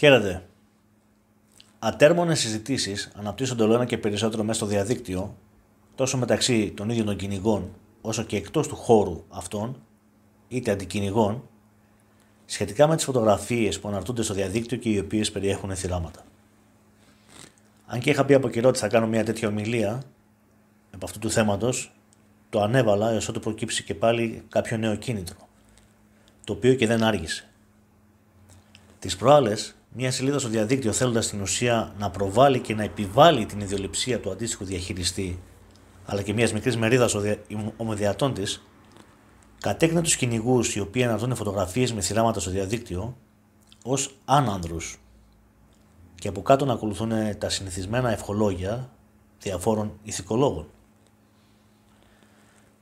Χαίρετε. Ατέρμονες συζητήσεις αναπτύσσονται όλο ένα και περισσότερο μέσα στο διαδίκτυο, τόσο μεταξύ των ίδιων των κυνηγών, όσο και εκτός του χώρου αυτών, είτε αντικυνηγών, σχετικά με τις φωτογραφίες που αναρτούνται στο διαδίκτυο και οι οποίες περιέχουν θυράματα. Αν και είχα πει από καιρό ότι θα κάνω μια τέτοια ομιλία από αυτού του θέματος, το ανέβαλα έως ότου προκύψει και πάλι κάποιο νέο κίνητρο, το οποίο και δεν άργησε. Τις προάλλες μια σελίδα στο διαδίκτυο θέλοντας στην ουσία να προβάλλει και να επιβάλλει την ιδιοληψία του αντίστοιχου διαχειριστή αλλά και μιας μικρής μερίδας ομοδιατών της, κατέκνε τους κυνηγούς οι οποίοι αναδούν φωτογραφίες με θυράματα στο διαδίκτυο ως άνανδρους. Και από κάτω να ακολουθούν τα συνηθισμένα ευχολόγια διαφόρων ηθικολόγων.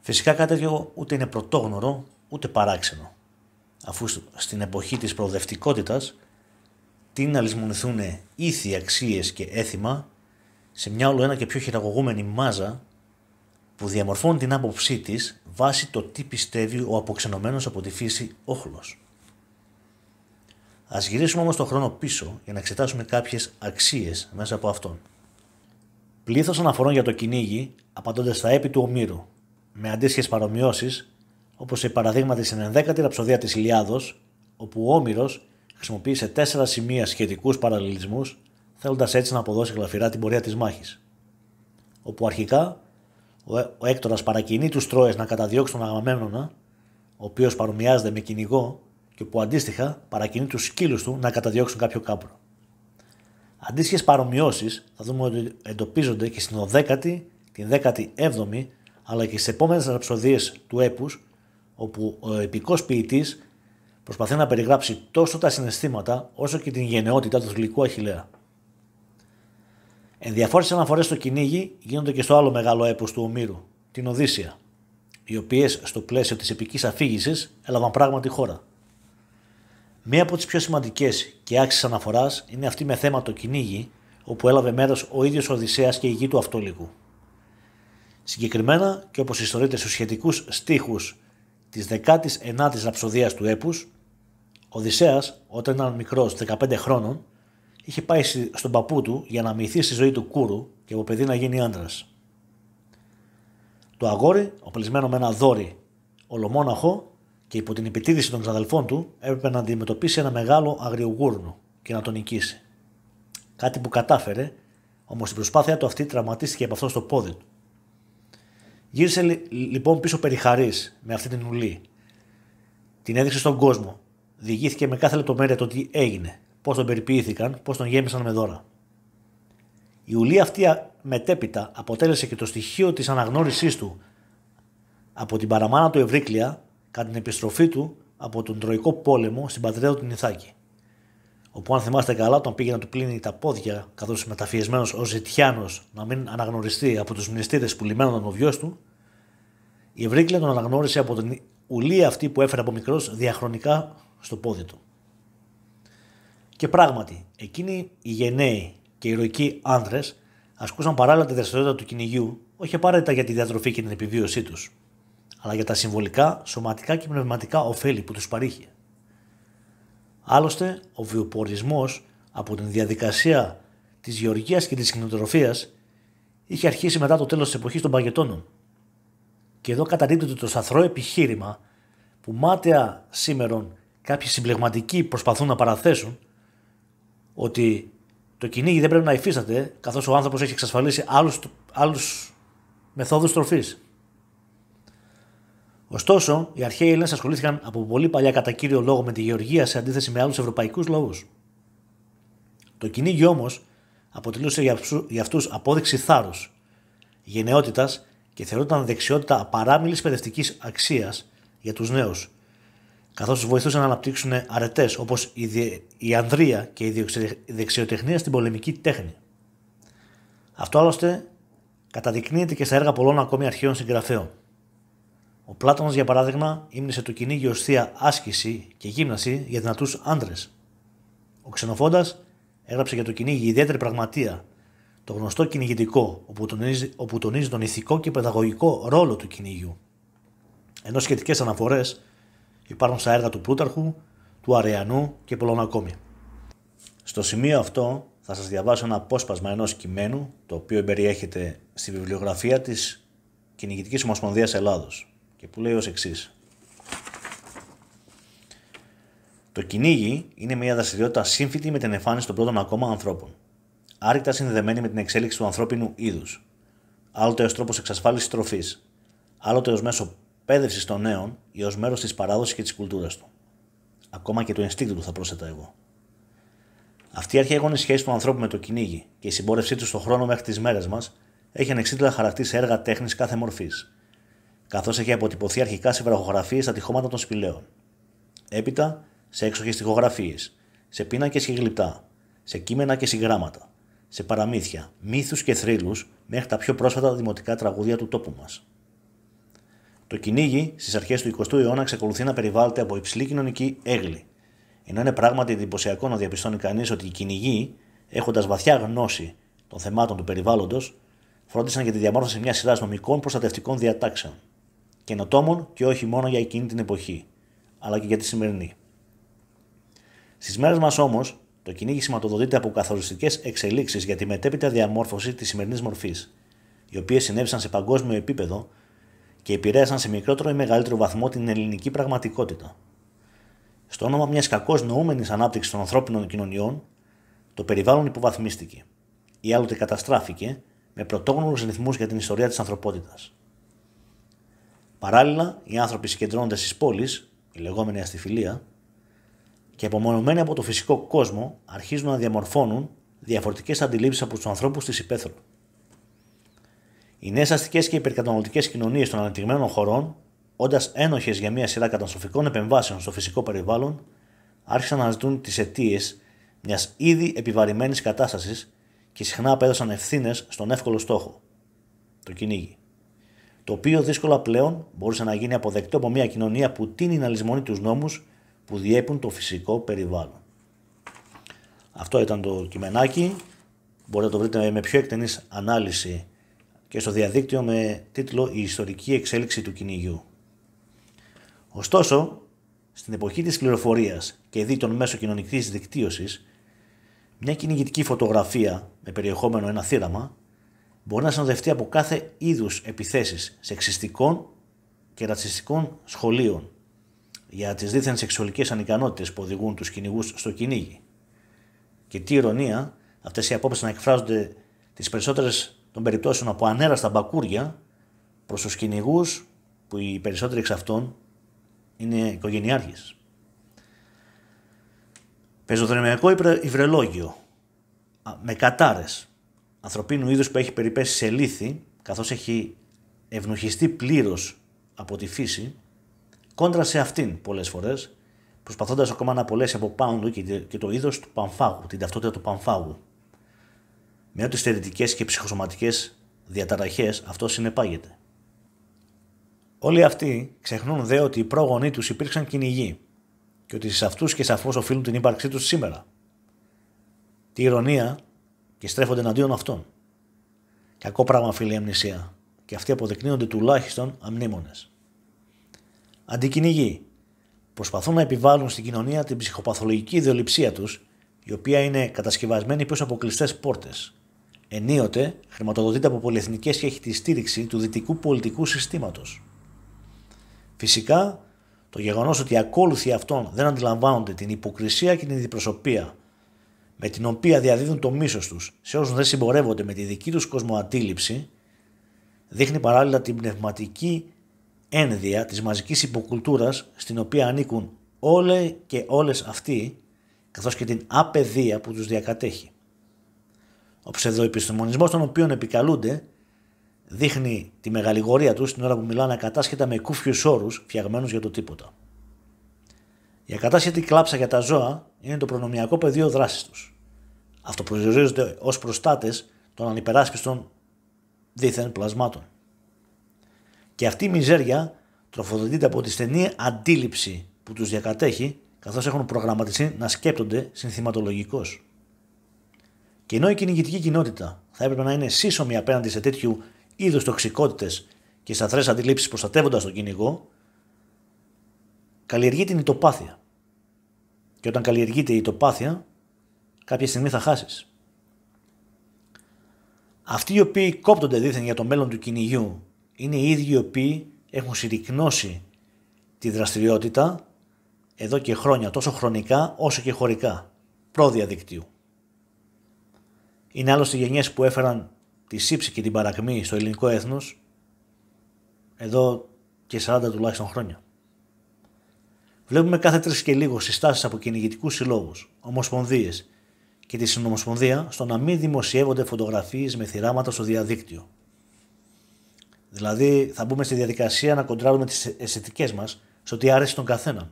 Φυσικά κάτι τέτοιο ούτε είναι πρωτόγνωρο ούτε παράξενο, αφού στην εποχή της προοδευτικότητας τι να λησμονηθούν ήθη, αξίες και έθιμα σε μια όλο ένα και πιο χειραγωγούμενη μάζα που διαμορφώνει την άποψή της βάσει το τι πιστεύει ο αποξενωμένος από τη φύση όχλος. Ας γυρίσουμε όμως τον χρόνο πίσω για να εξετάσουμε κάποιες αξίες μέσα από αυτόν. Πλήθος αναφορών για το κυνήγι απαντώνται στα έπι του Ομήρου, με αντίστοιχες παρομοιώσεις όπως η παραδείγματι στην 11η ραψοδία της Ιλιάδο, όπου ο Όμηρος χρησιμοποίησε τέσσερα σημεία σχετικούς παραλληλισμούς, θέλοντας έτσι να αποδώσει γλαφυρά την πορεία της μάχης. Όπου αρχικά ο ε, Έκτορας παρακινεί τους Τρόες να καταδιώξουν τον Αγαμέμνονα, ο οποίος παρομοιάζεται με κυνηγό, και που αντίστοιχα παρακινεί τους σκύλους του να καταδιώξουν κάποιο κάπρο. Αντίστοιχες παρομοιώσεις θα δούμε ότι εντοπίζονται και στην 10η, την 17η αλλά και στις επόμενες ραψοδίε του έπους, όπου ο επικός ποιητής Προσπαθεί να περιγράψει τόσο τα συναισθήματα όσο και την γενναιότητα του θηλυκού Αχηλέα. Ενδιαφόρησε αναφορές στο κυνήγι γίνονται και στο άλλο μεγάλο έπος του Ομήρου, την Οδύσσια, οι οποίες στο πλαίσιο της επικής αφήγησης έλαβαν πράγματι χώρα. Μία από τις πιο σημαντικές και άξιες αναφοράς είναι αυτή με θέμα το κυνήγι, όπου έλαβε μέρος ο ίδιος Οδυσσέας και η γη του Αυτόλικου. Συγκεκριμένα και όπως ιστορείται στους σχετικούς στίχους της 19η Ραψοδίας του Έπους, ο Οδυσσέας, όταν ήταν μικρός, 15 χρόνων, είχε πάει στον παππού του για να μοιηθεί στη ζωή του κούρου και από παιδί να γίνει άντρας. Το αγόρι, οπλισμένο με ένα δόρυ ολομόναχο και υπό την επιτήρηση των ξαδελφών του, έπρεπε να αντιμετωπίσει ένα μεγάλο αγριογούρνο και να τον νικήσει. Κάτι που κατάφερε, όμως η προσπάθειά του αυτή τραυματίστηκε από αυτό στο πόδι του. Γύρισε λοιπόν πίσω περιχαρής με αυτή την ουλή. Την έδειξε στον κόσμο Διηγήθηκε με κάθε λεπτομέρεια το τι έγινε, πώς τον περιποιήθηκαν, πώς τον γέμισαν με δώρα. Η ουλή αυτή μετέπειτα αποτέλεσε και το στοιχείο της αναγνώρισής του από την παραμάνα του Ευρύκλια κατά την επιστροφή του από τον Τροϊκό Πόλεμο στην πατρίδα του Νιθάκη. Όπου, αν θυμάστε καλά, τον πήγε να του πλύνει τα πόδια, καθώς μεταφιεσμένος ο Ζητιάνος να μην αναγνωριστεί από τους μνηστήρες που λιμένονταν ο βιό του, η Ευρύκλια τον αναγνώρισε από την ουλία αυτή που έφερε από μικρός διαχρονικά στο πόδι του. Και πράγματι, εκείνοι οι γενναίοι και οι ηρωικοί άνδρες ασκούσαν παράλληλα τη δραστηριότητα του κυνηγιού όχι απαραίτητα για τη διατροφή και την επιβίωσή τους, αλλά για τα συμβολικά, σωματικά και πνευματικά ωφέλη που τους παρήχε. Άλλωστε, ο βιοπορισμός από την διαδικασία της γεωργίας και της κοινοτροφίας είχε αρχίσει μετά το τέλος της εποχής των Παγετώνων. Και εδώ καταρρύπτεται το σταθρό επιχείρημα που μάταια σήμερον κάποιοι συμπλεγματικοί προσπαθούν να παραθέσουν ότι το κυνήγι δεν πρέπει να υφίσταται καθώς ο άνθρωπος έχει εξασφαλίσει άλλους, άλλους μεθόδους τροφής. Ωστόσο, οι αρχαίοι Έλληνες ασχολήθηκαν από πολύ παλιά κατά κύριο λόγο με τη γεωργία σε αντίθεση με άλλους ευρωπαϊκούς λόγους. Το κυνήγι όμως αποτελούσε για αυτούς απόδειξη θάρρους, γενναιότητας και θεωρούνταν δεξιότητα απαράμιλης παιδευτικής αξίας για τους νέους, καθώς του βοηθούσαν να αναπτύξουν αρετές όπως η, η ανδρεία και η δεξιοτεχνία στην πολεμική τέχνη. Αυτό άλλωστε καταδεικνύεται και στα έργα πολλών ακόμη αρχαίων συγγραφέων. Ο Πλάτωνας για παράδειγμα ύμνησε το κυνήγι ω θεία άσκηση και γύμναση για δυνατούς άντρες. Ο Ξενοφόντας έγραψε για το κυνήγι ιδιαίτερη πραγματεία, το γνωστό κυνηγητικό, όπου τονίζει, όπου τονίζει τον ηθικό και παιδαγωγικό ρόλο του κυνηγιού. Ενώ σχετικές αναφορές υπάρχουν στα έργα του Πλούταρχου, του Αρεανού και πολλών ακόμη. Στο σημείο αυτό θα σας διαβάσω ένα απόσπασμα ενός κειμένου το οποίο περιέχεται στη βιβλιογραφία της Κυνηγητικής Ομοσπονδίας Ελλάδος και που λέει ως εξής. Το κυνήγι είναι μια δραστηριότητα σύμφωτη με την εμφάνιση των πρώτων ακόμα ανθρώπων, άρρηκτα συνδεδεμένη με την εξέλιξη του ανθρώπινου είδους, άλλοτε ω τρόπος εξασφάλισης τροφής, άλλοτε ω μέσο εκπαίδευση των νέων ή ω μέρος της παράδοσης και της κουλτούρας του. Ακόμα και του ενστίκτου του, θα πρόσθετα εγώ. Αυτή η αρχαίγονη σχέση του ανθρώπου με το κυνήγι και η συμπόρευσή του στον χρόνο μέχρι τις μέρες μας έχει ανεξίτηλα χαρακτεί σε έργα τέχνης κάθε μορφής, καθώς έχει αποτυπωθεί αρχικά σε βραχογραφίες στα τυχώματα των σπηλαίων. Έπειτα σε έξοχες τυχογραφίες, σε πίνακες και γλυπτά, σε κείμενα και συγγράμματα, σε παραμύθια, μύθους και θρύλους μέχρι τα πιο πρόσφατα δημοτικά τραγούδια του τόπου μας. Το κυνήγι στις αρχές του 20ου αιώνα εξακολουθεί να περιβάλλεται από υψηλή κοινωνική έγκλη. Ενώ είναι πράγματι εντυπωσιακό να διαπιστώνει κανείς ότι οι κυνηγοί, έχοντας βαθιά γνώση των θεμάτων του περιβάλλοντος, φρόντισαν για τη διαμόρφωση μιας σειράς νομικών προστατευτικών διατάξεων. Καινοτόμων και όχι μόνο για εκείνη την εποχή, αλλά και για τη σημερινή. Στις μέρες μας όμως, το κυνήγι σηματοδοτείται από καθοριστικές εξελίξεις για τη μετέπειτα διαμόρφωση της σημερινής μορφής, οι οποίες συνέβησαν σε παγκόσμιο επίπεδο και επηρέασαν σε μικρότερο ή μεγαλύτερο βαθμό την ελληνική πραγματικότητα. Στο όνομα μιας κακώς νοούμενης ανάπτυξης των ανθρώπινων κοινωνιών, το περιβάλλον υποβαθμίστηκε ή άλλοτε καταστράφηκε με πρωτόγνωρους ρυθμούς για την ιστορία της ανθρωπότητας. Παράλληλα, οι άνθρωποι συγκεντρώνονται στις πόλεις, η λεγόμενη αστιφιλία, και απομονωμένοι από το φυσικό κόσμο αρχίζουν να διαμορφώνουν διαφορετικές αντιλήψεις από τους ανθρώπους της υπαίθρου. Οι νέες αστικές και υπερκαταναλωτικές κοινωνίες των αναπτυγμένων χωρών, όντας ένοχες για μια σειρά καταστροφικών επεμβάσεων στο φυσικό περιβάλλον, άρχισαν να ζητούν τις αιτίες μιας ήδη επιβαρημένης κατάστασης και συχνά απέδωσαν ευθύνες στον εύκολο στόχο, το κυνήγι. Το οποίο δύσκολα πλέον μπορούσε να γίνει αποδεκτό από μια κοινωνία που τίνει να λησμονεί τους νόμους που διέπουν το φυσικό περιβάλλον. Αυτό ήταν το κειμενάκι. Μπορείτε να το βρείτε με πιο εκτενής ανάλυση και στο διαδίκτυο με τίτλο «Η ιστορική εξέλιξη του κυνηγιού». Ωστόσο, στην εποχή της πληροφορίας και δι των μέσων κοινωνικής δικτύωσης, μια κυνηγητική φωτογραφία με περιεχόμενο ένα θύραμα μπορεί να συνοδευτεί από κάθε είδους επιθέσεις σεξιστικών και ρατσιστικών σχολείων για τις δίθεν σεξουαλικές ανικανότητες που οδηγούν τους κυνηγούς στο κυνήγι. Και τι ηρωνία, αυτές οι απόψεις να εκφράζονται τις περισσότερες των περιπτώσεων από ανέρα στα μπακούρια προς τους κυνηγούς, που οι περισσότεροι εξ αυτών είναι οικογενειάρχες. Πεζοδρομιακό υβρελόγιο με κατάρες ανθρωπίνου είδους που έχει περιπέσει σε λύθη, καθώς έχει ευνοχιστεί πλήρως από τη φύση, κόντρα σε αυτήν πολλές φορές, προσπαθώντας ακόμα να απολέσει από πάνω του και το είδος του πανφάγου, την ταυτότητα του πανφάγου. Με ό,τι στερητικέ και ψυχοσωματικές διαταραχές αυτό συνεπάγεται. Όλοι αυτοί ξεχνούν δε ότι οι πρόγονοί τους υπήρξαν κυνηγοί και ότι σε αυτούς και σαφώ οφείλουν την ύπαρξή τους σήμερα. Τη ηρωνία και στρέφονται εναντίον αυτών. Κακό πράγμα, η αμνησία, και αυτοί αποδεικνύονται τουλάχιστον αμνήμονες. Αντικυνηγοί. Προσπαθούν να επιβάλλουν στην κοινωνία την ψυχοπαθολογική ιδεολειψία τους η οποία είναι κατασκευασμένη πίσω από κλειστέ πόρτες. Ενίοτε χρηματοδοτείται από πολυεθνικές και έχει τη στήριξη του δυτικού πολιτικού συστήματος. Φυσικά, το γεγονός ότι οι ακόλουθοι αυτών δεν αντιλαμβάνονται την υποκρισία και την αντιπροσωπεία με την οποία διαδίδουν το μίσος τους σε όσους δεν συμπορεύονται με τη δική τους κοσμοατήληψη, δείχνει παράλληλα την πνευματική ένδυα της μαζικής υποκουλτούρας στην οποία ανήκουν όλε και όλες αυτοί καθώς και την απαιδεία που τους διακατέχει. Ο ψευδοεπιστημονισμός των οποίων επικαλούνται δείχνει τη μεγαλυγορία τους την ώρα που μιλάνε ακατάσχετα με κούφιους όρους φτιαγμένους για το τίποτα. Η ακατάσχετη κλάψα για τα ζώα είναι το προνομιακό πεδίο δράσης τους. Αυτοπροσδιορίζονται ως προστάτες των ανυπεράσπιστων δίθεν πλασμάτων. Και αυτή η μιζέρια τροφοδοτείται από τη στενή αντίληψη που τους διακατέχει καθώς έχουν προγραμματιστεί να σκέπτονται συνθηματολογικώς. Και ενώ η κυνηγητική κοινότητα θα έπρεπε να είναι σύσσωμη απέναντι σε τέτοιου είδους τοξικότητες και σταθερές αντιλήψεις προστατεύοντας τον κυνηγό, καλλιεργεί την ητοπάθεια. Και όταν καλλιεργείται η ητοπάθεια, κάποια στιγμή θα χάσεις. Αυτοί οι οποίοι κόπτονται δίθεν για το μέλλον του κυνηγιού είναι οι ίδιοι οι οποίοι έχουν συρρυκνώσει τη δραστηριότητα εδώ και χρόνια τόσο χρονικά όσο και χωρικά, προδιαδικτύου. Είναι άλλωστε γενιές που έφεραν τη σύψη και την παρακμή στο ελληνικό έθνος, εδώ και 40 τουλάχιστον χρόνια. Βλέπουμε κάθε τρεις και λίγο συστάσεις από κυνηγητικούς συλλόγους, ομοσπονδίες και τη συνομοσπονδία στο να μην δημοσιεύονται φωτογραφίες με θυράματα στο διαδίκτυο. Δηλαδή, θα μπούμε στη διαδικασία να κοντράρουμε τις αισθητικές μας στο ό,τι άρεσε τον καθέναν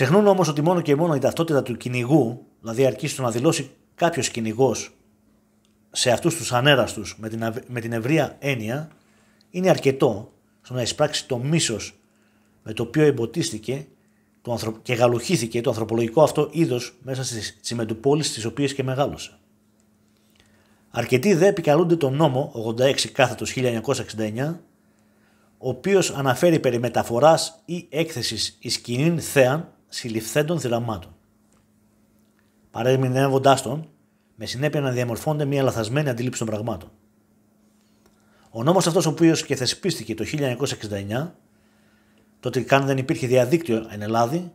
Ξεχνούν όμως ότι μόνο και μόνο η ταυτότητα του κυνηγού, δηλαδή αρκεί στο να δηλώσει κάποιος κυνηγός σε αυτούς τους ανέραστους με την, με την ευρεία έννοια, είναι αρκετό στο να εισπράξει το μίσος με το οποίο εμποτίστηκε το και γαλουχήθηκε το ανθρωπολογικό αυτό είδος μέσα στις τσιμεντουπόλεις στις οποίες και μεγάλωσε. Αρκετοί δε επικαλούνται τον νόμο 86 κάθετο 1969, ο οποίος αναφέρει περί μεταφοράς ή έκθεσης εις κοινήν θέαν συλληφθέντων παρέμεινε Παρέμεινεύοντά τον, με συνέπεια να διαμορφώνεται μια λαθασμένη αντίληψη των πραγμάτων. Ο νόμος αυτός ο οποίος και θεσπίστηκε το 1969, τότε καν δεν υπήρχε διαδίκτυο εν Ελλάδη,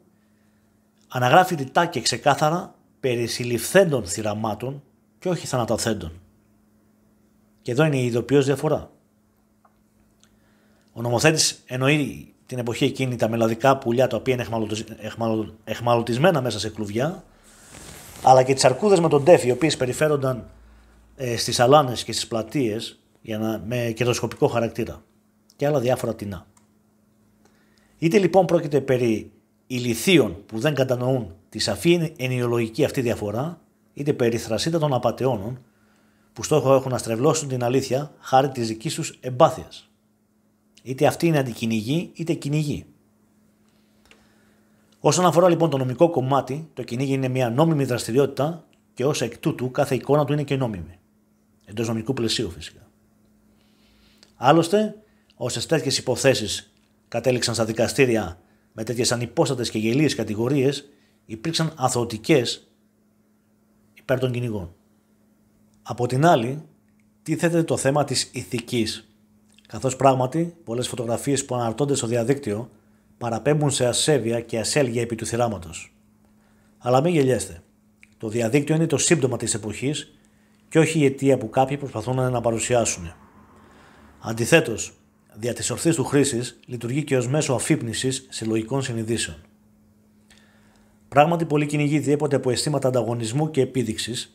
αναγράφει ρητά και ξεκάθαρα περί συλληφθέντων θυραμάτων και όχι θανατοθέντων. Και εδώ είναι η ειδοποιώς διαφορά. Ο νομοθέτης εννοεί την εποχή εκείνη τα μελαδικά πουλιά τα οποία είναι εχμαλωτισμένα μέσα σε κλουβιά αλλά και τις αρκούδες με τον τέφι οι οποίες περιφέρονταν ε, στις αλάνες και στις πλατείες με κερδοσκοπικό χαρακτήρα και άλλα διάφορα τεινά. Είτε λοιπόν πρόκειται περί ηλιθίων που δεν κατανοούν τη σαφή ενοιολογική αυτή διαφορά είτε περί θρασίτα των απαταιώνων που στόχο έχουν να στρεβλώσουν την αλήθεια χάρη της δικής τους εμπάθειας. Είτε αυτή είναι αντικυνηγή, είτε κυνηγή. Όσον αφορά λοιπόν το νομικό κομμάτι, το κυνήγι είναι μια νόμιμη δραστηριότητα και ως εκ τούτου κάθε εικόνα του είναι και νόμιμη. Εντός νομικού πλαισίου φυσικά. Άλλωστε, όσες τέτοιες υποθέσεις κατέληξαν στα δικαστήρια με τέτοιες ανυπόστατες και γελίες κατηγορίες, υπήρξαν αθωτικές υπέρ των κυνηγών. Από την άλλη, τίθεται το θέμα της ηθικής καθώς πράγματι πολλές φωτογραφίες που αναρτώνται στο διαδίκτυο παραπέμπουν σε ασέβεια και ασέλγια επί του θυράματος. Αλλά μην γελιέστε. Το διαδίκτυο είναι το σύμπτωμα της εποχής και όχι η αιτία που κάποιοι προσπαθούν να παρουσιάσουν. Αντιθέτως, δια της ορθής του χρήσης λειτουργεί και ως μέσο αφύπνισης συλλογικών συνειδήσεων. Πράγματι, πολλοί κυνηγοί διέπονται από αισθήματα ανταγωνισμού και επίδειξης,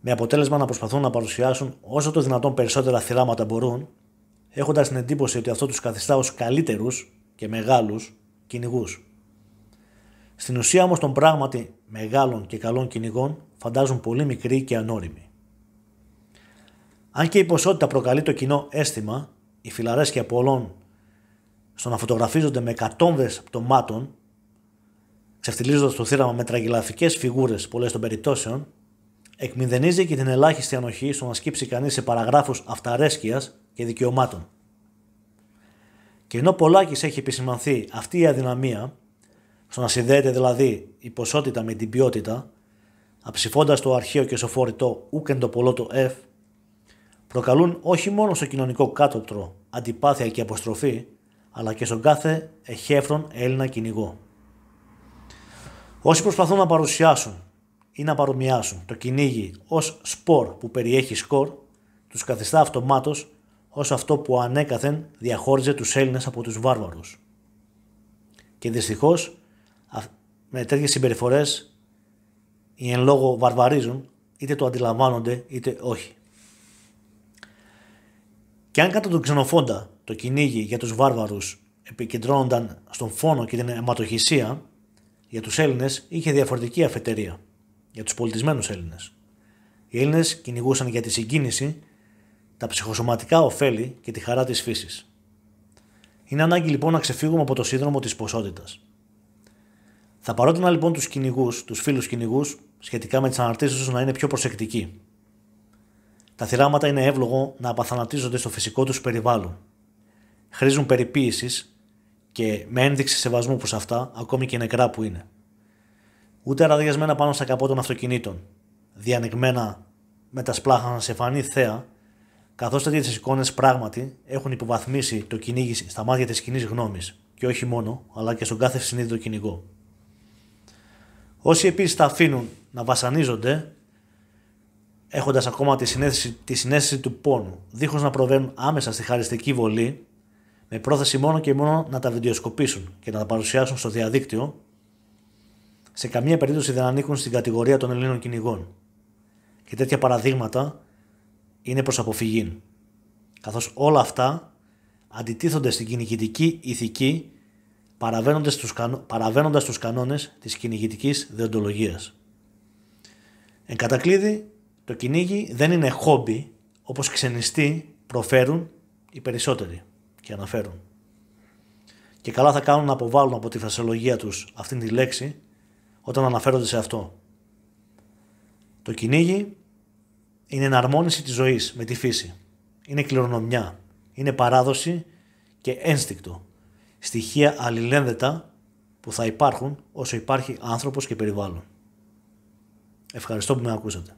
με αποτέλεσμα να προσπαθούν να παρουσιάσουν όσο το δυνατόν περισσότερα θυράματα μπορούν έχοντας την εντύπωση ότι αυτό τους καθιστά ως καλύτερους και μεγάλους κυνηγούς. Στην ουσία όμως των πράγματι μεγάλων και καλών κυνηγών φαντάζουν πολύ μικροί και ανώριμοι. Αν και η ποσότητα προκαλεί το κοινό αίσθημα, οι και πολλών στο να φωτογραφίζονται με εκατόμβες πτωμάτων, το θύραμα με τραγελαφικέ φιγούρες πολλές των περιπτώσεων, εκμηδενίζει και την ελάχιστη ανοχή στο να σκύψει κανείς σε παραγράφους αυταρέσκειας και δικαιωμάτων. Και ενώ πολλάκι έχει επισημανθεί αυτή η αδυναμία, στο να συνδέεται δηλαδή η ποσότητα με την ποιότητα, αψηφώντας το αρχαίο και σοφόρητο ούκεν το πολλό το F, προκαλούν όχι μόνο στο κοινωνικό κάτωπτρο αντιπάθεια και αποστροφή, αλλά και στον κάθε εχέφρον Έλληνα κυνηγό. Όσοι προσπαθούν να παρουσιάσουν ή να παρομοιάσουν το κυνήγι ως σπορ που περιέχει σκορ, τους καθιστά αυτομάτως ως αυτό που ανέκαθεν διαχώριζε τους Έλληνες από τους βάρβαρους. Και δυστυχώς με τέτοιες συμπεριφορές οι εν λόγω βαρβαρίζουν είτε το αντιλαμβάνονται είτε όχι. Και αν κατά τον ξενοφόντα το κυνήγι για τους βάρβαρους επικεντρώνονταν στον φόνο και την αιματοχυσία, για τους Έλληνες είχε διαφορετική αφετερία για τους πολιτισμένους Έλληνες. Οι Έλληνες κυνηγούσαν για τη συγκίνηση, τα ψυχοσωματικά ωφέλη και τη χαρά της φύσης. Είναι ανάγκη λοιπόν να ξεφύγουμε από το σύνδρομο της ποσότητας. Θα παρότεινα λοιπόν τους κυνηγούς, τους φίλους κυνηγούς, σχετικά με τις αναρτήσεις τους να είναι πιο προσεκτικοί. Τα θυράματα είναι εύλογο να απαθανατίζονται στο φυσικό τους περιβάλλον. Χρήζουν περιποίησης και με ένδειξη σεβασμού προς αυτά, ακόμη και νεκρά που είναι ούτε ραδιασμένα πάνω στα καπό των αυτοκινήτων, διανεγμένα με τα σπλάχανα σε φανή θέα, καθώς τέτοιες εικόνες πράγματι έχουν υποβαθμίσει το κυνήγι στα μάτια της κοινής γνώμης, και όχι μόνο, αλλά και στον κάθε συνείδητο κυνηγό. Όσοι επίσης τα αφήνουν να βασανίζονται, έχοντας ακόμα τη συνέστηση, τη συνέστηση του πόνου, δίχως να προβαίνουν άμεσα στη χαριστική βολή, με πρόθεση μόνο και μόνο να τα βιντεοσκοπήσουν και να τα παρουσιάσουν στο διαδίκτυο σε καμία περίπτωση δεν ανήκουν στην κατηγορία των Ελλήνων κυνηγών. Και τέτοια παραδείγματα είναι προς αποφυγή. Καθώς όλα αυτά αντιτίθονται στην κυνηγητική ηθική παραβαίνοντας τους, κανο... παραβαίνοντας τους κανόνες της κυνηγητικής δεοντολογίας. Εν κατακλείδη, το κυνήγι δεν είναι χόμπι όπως ξενιστεί προφέρουν οι περισσότεροι και αναφέρουν. Και καλά θα κάνουν να αποβάλουν από τη φασιολογία τους αυτήν τη λέξη όταν αναφέρονται σε αυτό. Το κυνήγι είναι εναρμόνιση της ζωής με τη φύση. Είναι κληρονομιά. Είναι παράδοση και ένστικτο. Στοιχεία αλληλένδετα που θα υπάρχουν όσο υπάρχει άνθρωπος και περιβάλλον. Ευχαριστώ που με ακούσατε.